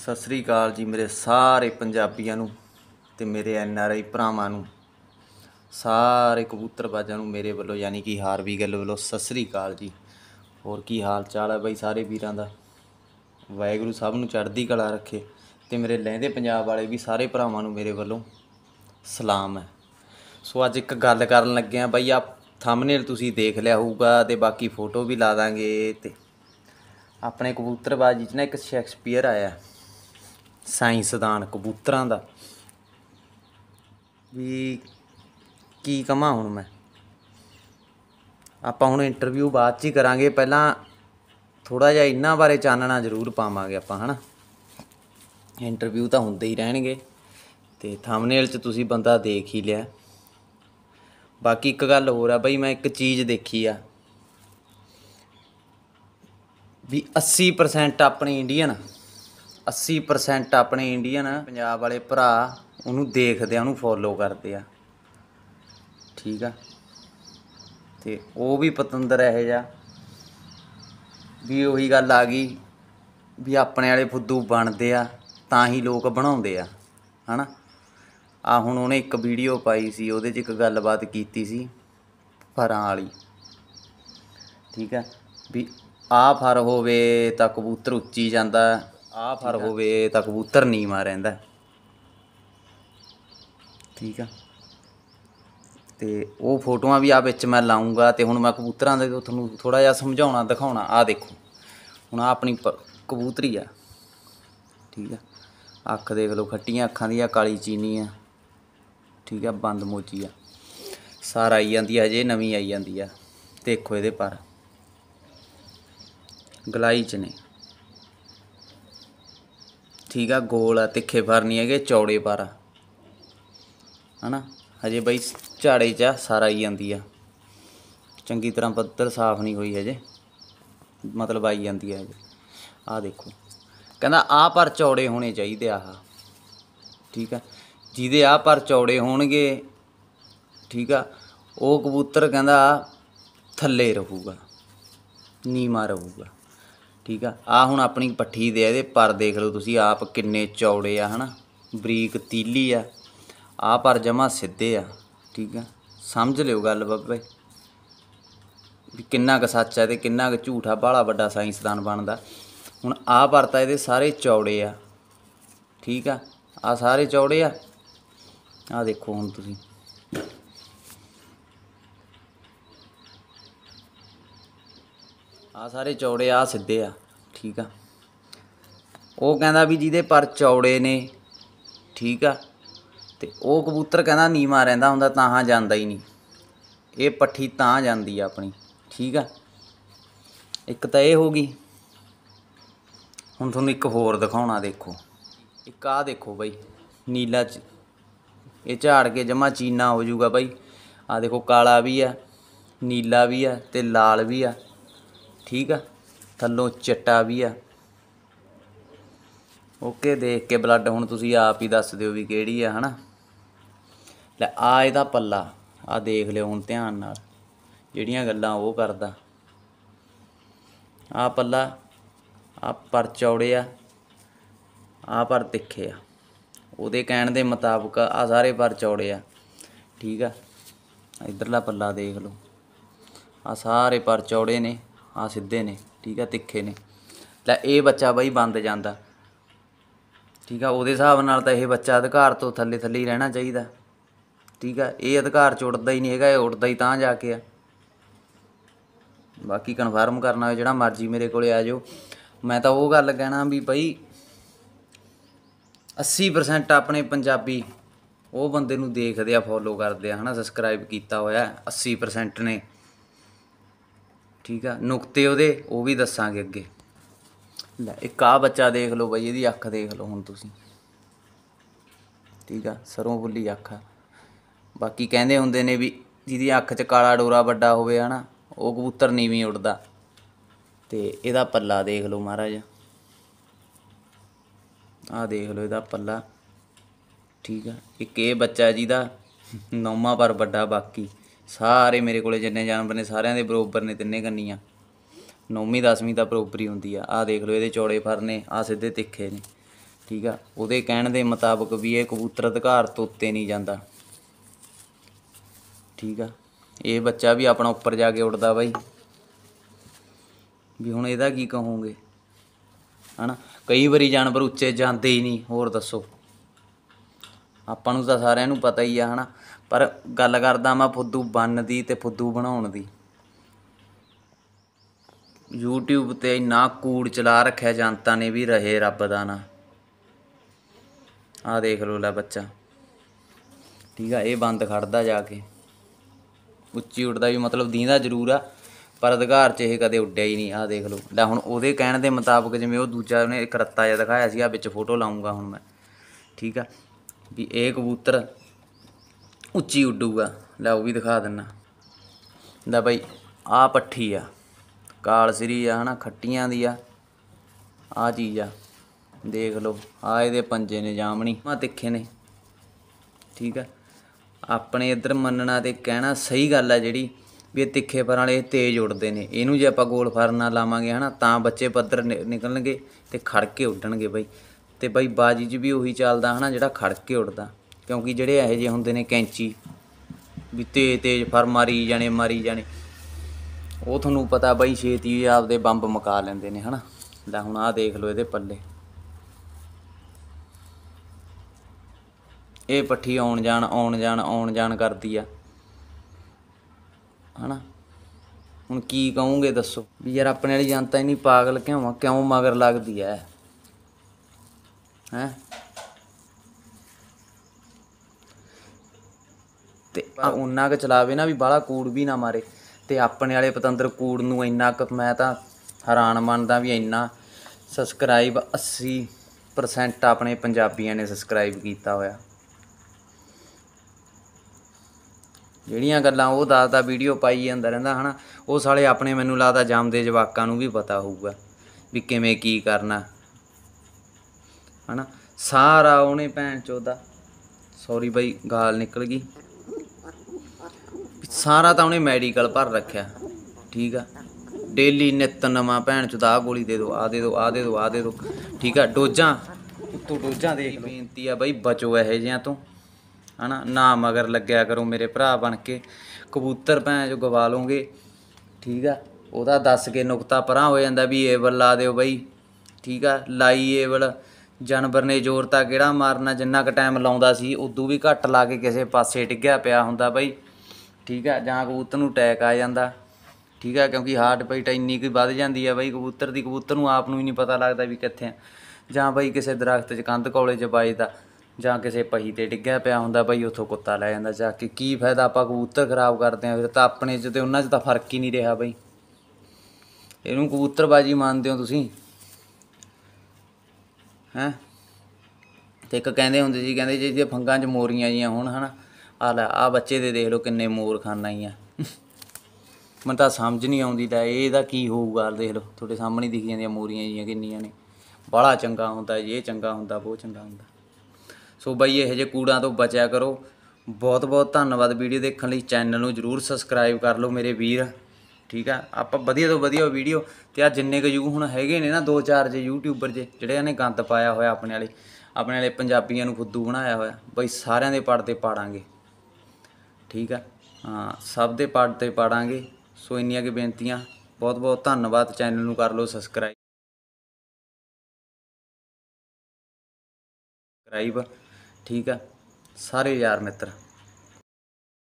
ਸਤਿ ਸ੍ਰੀ ਅਕਾਲ ਜੀ ਮੇਰੇ ਸਾਰੇ ਪੰਜਾਬੀਆਂ ਨੂੰ ਤੇ ਮੇਰੇ ਐਨ ਆਰ ਆਈ ਭਰਾਵਾਂ ਨੂੰ ਸਾਰੇ ਕਬੂਤਰਬਾਜ਼ਾਂ ਨੂੰ ਮੇਰੇ ਵੱਲੋਂ ਯਾਨੀ ਕਿ ਹਾਰਵੀ ਗੱਲ ਵੱਲੋਂ ਸਤਿ ਸ੍ਰੀ ਅਕਾਲ ਜੀ ਹੋਰ ਕੀ ਹਾਲ ਚਾਲ ਹੈ ਬਾਈ ਸਾਰੇ ਵੀਰਾਂ ਦਾ ਵਾਹਿਗੁਰੂ ਸਭ ਨੂੰ ਚੜ੍ਹਦੀ ਕਲਾ ਰੱਖੇ ਤੇ ਮੇਰੇ ਲਹਿੰਦੇ ਪੰਜਾਬ ਵਾਲੇ ਵੀ ਸਾਰੇ ਭਰਾਵਾਂ ਨੂੰ ਮੇਰੇ ਵੱਲੋਂ ਸਲਾਮ ਹੈ ਸੋ ਅੱਜ ਇੱਕ ਗੱਲ ਕਰਨ ਲੱਗੇ ਆ ਬਾਈ ਆ ਥੰਬਨੇਲ ਤੁਸੀਂ ਦੇਖ ਲਿਆ ਹੋਊਗਾ ਤੇ ਬਾਕੀ ਫੋਟੋ ਵੀ ਲਾ ਦਾਂਗੇ ਤੇ ਆਪਣੇ ਕਬੂਤਰਬਾਜ਼ੀ 'ਚ ਨਾ ਇੱਕ ਸ਼ੈਕਸਪੀਅਰ ਆਇਆ ਸਾਇੰਸਦਾਨ ਕਬੂਤਰਾਂ ਦਾ ਵੀ ਕੀ ਕਮਾ ਹੁਣ ਮੈਂ ਆਪਾਂ ਹੁਣ ਇੰਟਰਵਿਊ ਬਾਅਦ ਚ ਹੀ ਕਰਾਂਗੇ ਪਹਿਲਾਂ ਥੋੜਾ ਜਿਹਾ ਇਹਨਾਂ ਬਾਰੇ ਚਾਨਣਾ ਜ਼ਰੂਰ ਪਾਵਾਂਗੇ ਆਪਾਂ ਹਨਾ ਇੰਟਰਵਿਊ ਤਾਂ ਹੁੰਦੇ ਹੀ ਰਹਿਣਗੇ ਤੇ ਥੰਬਨੇਲ 'ਚ ਤੁਸੀਂ ਬੰਦਾ ਦੇਖ ਹੀ ਲਿਆ ਬਾਕੀ ਇੱਕ ਗੱਲ ਹੋਰ ਆ ਬਈ ਮੈਂ ਇੱਕ ਚੀਜ਼ ਦੇਖੀ ਆ ਵੀ 80% ਆਪਣੇ ਇੰਡੀਅਨ 80% ਆਪਣੇ ਇੰਡੀਅਨ ਪੰਜਾਬ ਵਾਲੇ ਭਰਾ ਉਹਨੂੰ ਦੇਖਦੇ ਆ ਉਹਨੂੰ ਫੋਲੋ ਕਰਦੇ ਆ ਠੀਕ ਆ ਤੇ ਉਹ ਵੀ ਪਤੰਦਰ ਇਹੋ ਜਿਹਾ ਵੀ ਉਹੀ ਗੱਲ ਆ ਗਈ ਵੀ ਆਪਣੇ ਵਾਲੇ ਫੁੱਦੂ ਬਣਦੇ ਆ ਤਾਂ ਹੀ ਲੋਕ ਬਣਾਉਂਦੇ ਆ ਹਨਾ ਆ ਹੁਣ ਉਹਨੇ ਇੱਕ ਵੀਡੀਓ ਪਾਈ ਸੀ ਉਹਦੇ 'ਚ ਇੱਕ ਗੱਲਬਾਤ ਕੀਤੀ ਸੀ ਫਰਾਂ ਵਾਲੀ ਠੀਕ ਆ ਵੀ ਆ ਫਰ ਹੋਵੇ ਤਾਂ ਕਬੂਤਰ ਉੱਚੀ ਜਾਂਦਾ ਆ ਫਰ ਹੋਵੇ ਤਾਂ ਕਬੂਤਰ ਨੀਵਾਂ ਰਹਿੰਦਾ ਠੀਕ ਆ ਤੇ ਉਹ ਫੋਟੋਆਂ ਵੀ ਆ ਵਿੱਚ ਮੈਂ ਲਾਉਂਗਾ ਤੇ ਹੁਣ ਮੈਂ ਕਬੂਤਰਾਂ ਦੇ ਤੁਹਾਨੂੰ ਥੋੜਾ ਜਿਹਾ ਸਮਝਾਉਣਾ ਦਿਖਾਉਣਾ ਆ ਦੇਖੋ ਹੁਣ ਆ ਆਪਣੀ ਕਬੂਤਰੀ ਆ ਠੀਕ ਆ ਅੱਖ ਦੇਖ ਲਓ ਖੱਟੀਆਂ ਅੱਖਾਂ ਦੀ ਆ ਕਾਲੀ ਚੀਨੀ ਆ ਠੀਕ ਆ ਬੰਦ ਮੋਚੀ ਆ ਸਾਰ ਆਈ ਜਾਂਦੀ ਆ ਜੇ ਨਵੀਂ ਆਈ ਜਾਂਦੀ ਆ ਦੇਖੋ ਇਹਦੇ ਪਰ ਗਲਾਈ ਚ ਨੇ ਠੀਕ ਆ ਗੋਲ ਆ ਤਿੱਖੇ ਫਰ ਨਹੀਂ ਹੈਗੇ ਚੌੜੇ ਫਰ ਆ ਹਨਾ ਹਜੇ ਬਈ ਝਾੜੇ 'ਚ ਸਾਰਾ ਹੀ ਜਾਂਦੀ ਆ ਚੰਗੀ ਤਰ੍ਹਾਂ ਪੱਤਰ ਸਾਫ਼ ਨਹੀਂ ਹੋਈ ਹਜੇ ਮਤਲਬ ਆਈ ਜਾਂਦੀ ਆ ਹਜੇ ਆ ਦੇਖੋ ਕਹਿੰਦਾ ਆ ਪਰ ਚੌੜੇ ਹੋਣੇ ਚਾਹੀਦੇ ਆ ਠੀਕ ਆ ਜਿਹਦੇ ਆ ਪਰ ਚੌੜੇ ਹੋਣਗੇ ਠੀਕ ਆ ਉਹ ਕਬੂਤਰ ਕਹਿੰਦਾ ਥੱਲੇ ਰਹੂਗਾ ਨੀਮਾ ਰਹੂਗਾ ਠੀਕ ਆ ਆ ਹੁਣ ਆਪਣੀ ਪੱਠੀ ਦੇ ਇਹਦੇ ਪਰ ਦੇਖ ਲਓ ਤੁਸੀਂ ਆਪ ਕਿੰਨੇ ਚੌੜੇ ਆ ਹਨਾ ਬਰੀਕ ਤੀਲੀ ਆ ਆ ਪਰ ਜਮਾ ਸਿੱਧੇ ਆ ਠੀਕ ਆ ਸਮਝ ਲਿਓ ਗੱਲ ਬਾਬੇ ਵੀ ਕਿੰਨਾ ਕੁ ਸੱਚ ਆ ਤੇ ਕਿੰਨਾ ਕੁ ਝੂਠਾ ਬਾਲਾ ਵੱਡਾ ਸਾਇੰਸਦਾਨ ਬਣਦਾ ਹੁਣ ਆ ਪਰਤਾ ਇਹਦੇ ਸਾਰੇ ਚੌੜੇ ਆ ਠੀਕ ਆ ਆ ਸਾਰੇ ਚੌੜੇ ਆ ਆ ਦੇਖੋ ਹੁਣ ਤੁਸੀਂ ਆ ਸਾਰੇ ਚੌੜੇ ਆ ਸਿੱਧੇ ਆ ਠੀਕ ਆ ਉਹ ਕਹਿੰਦਾ ਵੀ ਜਿਹਦੇ ਪਰ ਚੌੜੇ ਨੇ ਠੀਕ ਆ ਤੇ ਉਹ ਕਬੂਤਰ ਕਹਿੰਦਾ ਨੀਵਾ ਰਹਿੰਦਾ ਹੁੰਦਾ ਤਾਂ ਹਾਂ ਜਾਂਦਾ ਹੀ ਨਹੀਂ ਇਹ ਪੱਠੀ ਤਾਂ ਜਾਂਦੀ ਆ ਆਪਣੀ ਠੀਕ ਆ ਇੱਕ ਤਾਂ ਇਹ ਹੋ ਗਈ ਹੁਣ ਤੁਹਾਨੂੰ ਇੱਕ ਹੋਰ ਦਿਖਾਉਣਾ ਦੇਖੋ ਇੱਕ ਆ ਦੇਖੋ ਬਾਈ ਨੀਲਾ ਇਹ ਝਾੜ ਕੇ ਜਮਾ ਚੀਨਾ ਹੋ ਜਾਊਗਾ ਬਾਈ ਆ ਦੇਖੋ ਕਾਲਾ ਵੀ ਆ ਨੀਲਾ ਵੀ ਆ ਤੇ ਲਾਲ ਵੀ ਆ ਠੀਕ ਆ ਥੱਲੋਂ ਚਿੱਟਾ ਵੀ ਆ ਓਕੇ ਦੇਖ ਕੇ ਬਲੱਡ ਹੁਣ ਤੁਸੀਂ ਆਪ ਹੀ ਦੱਸ ਦਿਓ ਵੀ ਕਿਹੜੀ ਆ ਹਨਾ ਲੈ ਆ ਇਹਦਾ ਪੱਲਾ ਆ ਦੇਖ ਲਿਓ ਹੁਣ ਧਿਆਨ ਨਾਲ ਜਿਹੜੀਆਂ ਗੱਲਾਂ ਉਹ ਕਰਦਾ ਆ ਪੱਲਾ ਆ ਪਰ ਚੌੜੇ ਆ ਆ ਪਰ ਤਿੱਖੇ ਆ ਉਹਦੇ ਕਹਿਣ ਦੇ ਮੁਤਾਬਕ ਆ ਸਾਰੇ ਪਰ ਚੌੜੇ ਆ ਠੀਕ ਆ ਇਧਰਲਾ ਪੱਲਾ ਦੇਖ ਲਓ ਆ ਸਾਰੇ ਪਰ ਚੌੜੇ ਨੇ ਆ ਸਿੱਧੇ ਨੇ ਠੀਕ ਆ ਤਿੱਖੇ ਨੇ ਤਾਂ ਇਹ ਬੱਚਾ ਬਈ ਬੰਦ ਜਾਂਦਾ ਠੀਕ ਆ ਉਹਦੇ ਹਿਸਾਬ ਨਾਲ ਤਾਂ ਇਹ ਬੱਚਾ ਅਧਿਕਾਰ ਤੋਂ ਥੱਲੇ ਥੱਲੇ ਹੀ ਰਹਿਣਾ ਚਾਹੀਦਾ ਠੀਕ ਆ ਇਹ ਅਧਿਕਾਰ ਚ ਹੀ ਨਹੀਂ ਹੈਗਾ ਇਹ ਉੜਦਾ ਹੀ ਤਾਂ ਜਾ ਕੇ ਆ ਬਾਕੀ ਕਨਫਰਮ ਕਰਨਾ ਹੋਵੇ ਜਿਹੜਾ ਮਰਜ਼ੀ ਮੇਰੇ ਕੋਲੇ ਆ ਜਾਓ ਮੈਂ ਤਾਂ ਉਹ ਗੱਲ ਕਹਿਣਾ ਵੀ ਬਈ 80% ਆਪਣੇ ਪੰਜਾਬੀ ਉਹ ਬੰਦੇ ਨੂੰ ਦੇਖਦੇ ਆ ਫੋਲੋ ਕਰਦੇ ਆ ਹਨਾ ਸਬਸਕ੍ਰਾਈਬ ਕੀਤਾ ਹੋਇਆ 80% ਨੇ ਠੀਕ ਆ ਨੁਕਤੇ ਉਹਦੇ ਉਹ ਵੀ ਦੱਸਾਂਗੇ ਅੱਗੇ ਲੈ ਇੱਕ ਆ ਬੱਚਾ ਦੇਖ ਲਓ ਬਈ ਇਹਦੀ ਅੱਖ ਦੇਖ ਲਓ ਹੁਣ ਤੁਸੀਂ ਠੀਕ ਆ ਸਰੋਂ ਬੁੱਲੀ ਅੱਖ ਆ ਬਾਕੀ ਕਹਿੰਦੇ ਹੁੰਦੇ ਨੇ ਵੀ ਜਿਹਦੀ ਅੱਖ 'ਚ ਕਾਲਾ ਡੋਰਾ ਵੱਡਾ ਹੋਵੇ ਹਨਾ ਉਹ ਕਬੂਤਰ ਨੀਵੀਂ ਉੱਡਦਾ ਤੇ ਇਹਦਾ ਪੱਲਾ ਦੇਖ ਲਓ ਮਹਾਰਾਜ ਆ ਦੇਖ ਲਓ ਇਹਦਾ ਪੱਲਾ ਠੀਕ ਆ ਇੱਕ ਇਹ ਬੱਚਾ ਜਿਹਦਾ ਨੌਮਾ ਪਰ ਵੱਡਾ ਬਾਕੀ ਸਾਰੇ ਮੇਰੇ ਕੋਲੇ ਜਿੰਨੇ ਜਾਨਵਰ ਨੇ ਸਾਰਿਆਂ ਦੇ ਬਰੋਬਰ ਨੇ ਤਿੰਨੇ ਕੰਨੀਆਂ ਨੌਵੀਂ 10ਵੀਂ ਤਾਂ ਬਰੋਬਰ ਹੀ ਹੁੰਦੀ ਆ ਆ ਦੇਖ ਲਓ ਇਹਦੇ ਚੌੜੇ ਫਰ ਨੇ ਆ ਸਿੱਧੇ ਤਿੱਖੇ ਨੇ ਠੀਕ ਆ ਉਹਦੇ ਕਹਿਣ ਦੇ ਮੁਤਾਬਕ ਵੀ ਇਹ ਕਬੂਤਰ ਅਧਿਕਾਰ ਤੋਤੇ ਨਹੀਂ ਜਾਂਦਾ ਠੀਕ ਆ ਇਹ ਬੱਚਾ ਵੀ ਆਪਣਾ ਉੱਪਰ ਜਾ ਕੇ ਉੱਡਦਾ ਬਾਈ ਵੀ ਹੁਣ ਇਹਦਾ ਕੀ ਕਹੋਗੇ ਹਨਾ ਕਈ ਵਾਰੀ ਜਾਨਵਰ ਉੱਚੇ ਜਾਂਦੇ ਹੀ ਨਹੀਂ ਹੋਰ ਦੱਸੋ ਆਪਾਂ ਨੂੰ ਤਾਂ ਸਾਰਿਆਂ ਨੂੰ ਪਤਾ ਹੀ ਆ ਹਨਾ ਪਰ ਗੱਲ ਕਰਦਾ ਮੈਂ ਫੁੱਦੂ ਬੰਨ ਦੀ ਤੇ ਫੁੱਦੂ ਬਣਾਉਣ ਦੀ YouTube ਤੇ ਇੰਨਾ ਕੂੜ ਚਲਾ ਰੱਖਿਆ ਜਨਤਾ ਨੇ ਵੀ ਰਹੇ ਰੱਬ ਦਾ ਨਾ ਆ ਦੇਖ ਲੋ ਲੈ ਬੱਚਾ ਠੀਕ ਆ ਇਹ ਬੰਦ ਖੜਦਾ ਜਾ ਕੇ ਉੱਚੀ ਉੱਡਦਾ ਵੀ ਮਤਲਬ ਦੀਂਦਾ ਜ਼ਰੂਰ ਆ ਪਰ ਅਧਿਕਾਰ 'ਚ ਇਹ ਕਦੇ ਉੱਡਿਆ ਹੀ ਨਹੀਂ ਆ ਦੇਖ ਲੋ ਲੈ ਹੁਣ ਉਹਦੇ ਕਹਿਣ ਦੇ ਮੁਤਾਬਕ ਜਿਵੇਂ ਉਹ ਦੂਜਾ ਉਹਨੇ ਇੱਕ ਰੱਤਾ ਜਿਹਾ ਦਿਖਾਇਆ ਸੀ ਆ ਵਿੱਚ ਫੋਟੋ ਲਾਉਂਗਾ ਹੁਣ ਮੈਂ ਠੀਕ ਆ ਵੀ ਇਹ ਕਬੂਤਰ ਉੱਚੀ ਉੱਡੂਗਾ ਲੈ ਉਹ ਵੀ ਦਿਖਾ ਦਿੰਨਾ ਦਾ ਬਾਈ ਆ ਪੱਠੀ ਆ ਕਾਲ ਸਰੀ ਆ ਹਨਾ ਖੱਟੀਆਂ ਦੀ ਆ ਆ ਚੀਜ਼ ਆ ਦੇਖ ਲਓ ਆ ਇਹਦੇ ਪੰਜੇ ਨੇ ਜਾਮਣੀ ਮਾ ਤਿੱਖੇ ਨੇ ਠੀਕ ਆ ਆਪਣੇ ਇੱਧਰ ਮੰਨਣਾ ਤੇ ਕਹਿਣਾ ਸਹੀ ਗੱਲ ਆ ਜਿਹੜੀ ਵੀ ਇਹ ਤਿੱਖੇ ਪਰਾਂ ਵਾਲੇ ਤੇਜ਼ ਉੱਡਦੇ ਨੇ ਇਹਨੂੰ ਜੇ ਆਪਾਂ ਗੋਲ ਫਰਨਾ ਲਾਵਾਂਗੇ ਹਨਾ ਤਾਂ ਬੱਚੇ ਪੱਧਰ ਨਿਕਲਣਗੇ ਤੇ ਖੜ ਕੇ ਉੱਡਣਗੇ ਬਾਈ ਤੇ ਬਈ ਬਾਜੀ 'ਚ ਵੀ ਉਹੀ ਚੱਲਦਾ ਹਨਾ ਜਿਹੜਾ ਖੜ ਕੇ ਉੱਡਦਾ ਕਿਉਂਕਿ ਜਿਹੜੇ ਇਹੋ ਜਿਹੇ ਹੁੰਦੇ ਨੇ ਕੈਂਚੀ ਵੀ ਤੇਜ਼ ਤੇਜ਼ ਫਰ ਮਾਰੀ ਜਾਣੇ ਮਾਰੀ ਜਾਣੇ ਉਹ ਤੁਹਾਨੂੰ ਪਤਾ ਬਈ ਛੇਤੀ ਆਪਦੇ ਬੰਬ ਮਕਾ ਲੈਂਦੇ ਨੇ ਹਨਾ ਲੈ ਹੁਣ ਆਹ ਦੇਖ ਲਓ ਇਹਦੇ ਪੱਲੇ ਇਹ ਪੱਠੀ ਆਉਣ ਜਾਣ ਆਉਣ ਜਾਣ ਆਉਣ ਜਾਣ ਕਰਦੀ ਆ ਹਨਾ ਹੁਣ ਕੀ ਕਹੋਗੇ ਦੱਸੋ ਵੀ ਯਾਰ ਆਪਣੇ ਵਾਲੀ ਜਨਤਾ ਇਨੀ ਪਾਗਲ ਕਿਉਂ ਆ ਕਿਉਂ ਮਗਰ ਲੱਗਦੀ ਐ ਹੈ ਤੇ ਆ ਉਹਨਾਂ ਕ ਚਲਾਵੇ ਨਾ ਵੀ ਬਾਲਾ ਕੂੜ ਵੀ ਨਾ ਮਾਰੇ ਤੇ ਆਪਣੇ ਵਾਲੇ ਪਤੰਦਰ ਕੂੜ ਨੂੰ ਇੰਨਾ ਕ ਮੈਂ ਤਾਂ ਹੈਰਾਨ ਮੰਨਦਾ ਵੀ ਇੰਨਾ ਸਬਸਕ੍ਰਾਈਬ 80% ਆਪਣੇ ਪੰਜਾਬੀਆਂ ਨੇ ਸਬਸਕ੍ਰਾਈਬ ਕੀਤਾ ਹੋਇਆ ਜਿਹੜੀਆਂ ਗੱਲਾਂ ਉਹ ਦੱਸਦਾ ਵੀਡੀਓ ਪਾਈ ਜਾਂਦਾ ਰਹਿੰਦਾ ਹਨਾ ਉਹ ਸਾਲੇ ਆਪਣੇ ਮੈਨੂੰ ਲੱਗਦਾ ਜਾਮਦੇ ਜਵਾਕਾਂ ਨੂੰ ਵੀ ਪਤਾ ਹੋਊਗਾ ਵੀ ਕਿਵੇਂ ਕੀ ਕਰਨਾ ਹਨਾ ਸਾਰਾ ਉਹਨੇ ਭੈਣ ਚੋਦਾ ਸੌਰੀ ਬਾਈ ਗਾਲ ਨਿਕਲ ਗਈ ਸਾਰਾ ਤਾਂ ਉਹਨੇ ਮੈਡੀਕਲ ਭਰ ਰੱਖਿਆ ਠੀਕ ਆ ਡੇਲੀ ਨਿਤ ਨਵਾਂ ਭੈਣ ਚੋਦਾ ਗੋਲੀ ਦੇ ਦਿਓ ਆ ਦੇ ਦਿਓ ਆ ਦੇ ਦਿਓ ਆ ਦੇ ਦਿਓ ਠੀਕ ਆ ਡੋਜਾਂ ਉੱਤੋਂ ਡੋਜਾਂ ਦੇਖ ਲਓ ਬੇਨਤੀ ਆ ਬਾਈ ਬਚੋ ਇਹੋ ਜਿਹਿਆਂ ਤੋਂ ਹਨਾ ਨਾ ਮਗਰ ਲੱਗਿਆ ਕਰੋ ਮੇਰੇ ਭਰਾ ਬਣ ਕੇ ਕਬੂਤਰ ਭੈਣ ਜੋ ਗਵਾ ਲੋਗੇ ਠੀਕ ਆ ਉਹਦਾ ਦੱਸ ਕੇ ਨੁਕਤਾ ਪਰਾਂ ਹੋ ਜਾਂਦਾ ਵੀ ਏਬਲ ਲਾ ਦਿਓ ਬਾਈ ਠੀਕ ਆ ਲਾਈ ਏਬਲ ਜਾਨਵਰ ਨੇ ਜ਼ੋਰ ਤਾਂ ਕਿਹੜਾ ਮਾਰਨਾ ਜਿੰਨਾ ਕੁ ਟਾਈਮ ਲਾਉਂਦਾ ਸੀ ਉਦੋਂ ਵੀ ਘੱਟ ਲਾ ਕੇ ਕਿਸੇ ਪਾਸੇ ਡਿੱਗਿਆ ਪਿਆ ਹੁੰਦਾ ਬਾਈ ਠੀਕ ਆ ਜਾਂ ਕਬੂਤਰ ਨੂੰ ਅਟੈਕ ਆ ਜਾਂਦਾ ਠੀਕ ਆ ਕਿਉਂਕਿ ਹਾਰਟ ਬੀਟ ਇੰਨੀ ਕੁ ਵੱਧ ਜਾਂਦੀ ਆ ਬਾਈ ਕਬੂਤਰ ਦੀ ਕਬੂਤਰ ਨੂੰ ਆਪ ਨੂੰ ਹੀ ਨਹੀਂ ਪਤਾ ਲੱਗਦਾ ਵੀ ਕਿੱਥੇ ਆ ਜਾਂ ਬਾਈ ਕਿਸੇ ਦਰਖਤ 'ਚ ਕੰਧ ਕੋਲੇ 'ਚ ਵੱਜਦਾ ਜਾਂ ਕਿਸੇ ਪਹੀ ਤੇ ਡਿੱਗਿਆ ਪਿਆ ਹੁੰਦਾ ਬਾਈ ਉੱਥੋਂ ਕੁੱਤਾ ਲੈ ਜਾਂਦਾ ਜਾ ਕੇ ਕੀ ਫਾਇਦਾ ਆਪਾਂ ਕਬੂਤਰ ਖਰਾਬ ਕਰਦੇ ਆ ਫਿਰ ਤਾਂ ਆਪਣੇ 'ਚ ਤੇ ਉਹਨਾਂ 'ਚ ਤਾਂ ਫਰਕ ਹੀ ਨਹੀਂ ਰਿਹਾ ਬਾਈ ਇਹਨੂੰ ਕਬੂਤਰਬਾਜੀ ਮੰਨਦੇ ਹੋ ਤੁਸੀਂ ਹੈ ਤੇ ਇੱਕ ਕਹਿੰਦੇ ਹੁੰਦੇ ਸੀ ਕਹਿੰਦੇ ਜੀ ਜੇ ਫੰਗਾਂ 'ਚ ਮੋਰੀਆਂ ਜੀਆਂ ਹੋਣ ਹਨਾ ਆ ਲੈ ਆ ਬੱਚੇ ਦੇ ਦੇਖ ਲਓ ਕਿੰਨੇ ਮੋਰ ਖਾਨਾ ਹੀ ਆ ਮੈਨੂੰ ਤਾਂ ਸਮਝ ਨਹੀਂ ਆਉਂਦੀ ਇਹ ਇਹਦਾ ਕੀ ਹੋਊਗਾ ਦੇਖ ਲਓ ਤੁਹਾਡੇ ਸਾਹਮਣੇ ਦਿਖ ਜਾਂਦੀਆਂ ਮੋਰੀਆਂ ਜੀਆਂ ਕਿੰਨੀਆਂ ਨੇ ਬੜਾ ਚੰਗਾ ਹੁੰਦਾ ਇਹ ਚੰਗਾ ਹੁੰਦਾ ਬਹੁਤ ਚੰਗਾ ਹੁੰਦਾ ਸੋ ਬਈ ਇਹ ਜੇ ਕੂੜਾਂ ਤੋਂ ਬਚਿਆ ਕਰੋ ਬਹੁਤ ਬਹੁਤ ਧੰਨਵਾਦ ਵੀਡੀਓ ਦੇਖਣ ਲਈ ਚੈਨਲ ਨੂੰ ਜਰੂਰ ਸਬਸਕ੍ਰਾਈਬ ਕਰ ਲਓ ਮੇਰੇ ਵੀਰ ਠੀਕ ਆ ਆਪਾਂ ਵਧੀਆ ਤੋਂ ਵਧੀਆ ਵੀਡੀਓ ਤੇ ਆ ਜਿੰਨੇ ਕੁ ਯੂ ਹੁਣ ਹੈਗੇ ਨੇ ਨਾ ਦੋ ਚਾਰ ਜੇ ਯੂਟਿਊਬਰ ਜੇ ਜਿਹੜੇ ਇਹਨੇ ਗੰਦ ਪਾਇਆ ਹੋਇਆ ਆਪਣੇ ਵਾਲੇ ਆਪਣੇ ਵਾਲੇ ਪੰਜਾਬੀਆਂ ਨੂੰ ਖੁੱਦੂ ਬਣਾਇਆ ਹੋਇਆ ਬਈ ਸਾਰਿਆਂ ਦੇ ਪੜ ਤੇ ਪਾੜਾਂਗੇ ਠੀਕ ਆ ਹਾਂ ਸਭ ਦੇ ਪੜ ਤੇ ਪਾੜਾਂਗੇ ਸੋ ਇੰਨੀਆਂ ਕਿ ਬੇਨਤੀਆਂ ਬਹੁਤ ਬਹੁਤ ਧੰਨਵਾਦ ਚੈਨਲ ਨੂੰ ਕਰ ਲਓ ਸਬਸਕ੍ਰਾਈਬ ਸਬਸਕ੍ਰਾਈਬ ਠੀਕ ਆ ਸਾਰੇ ਯਾਰ ਮਿੱਤਰ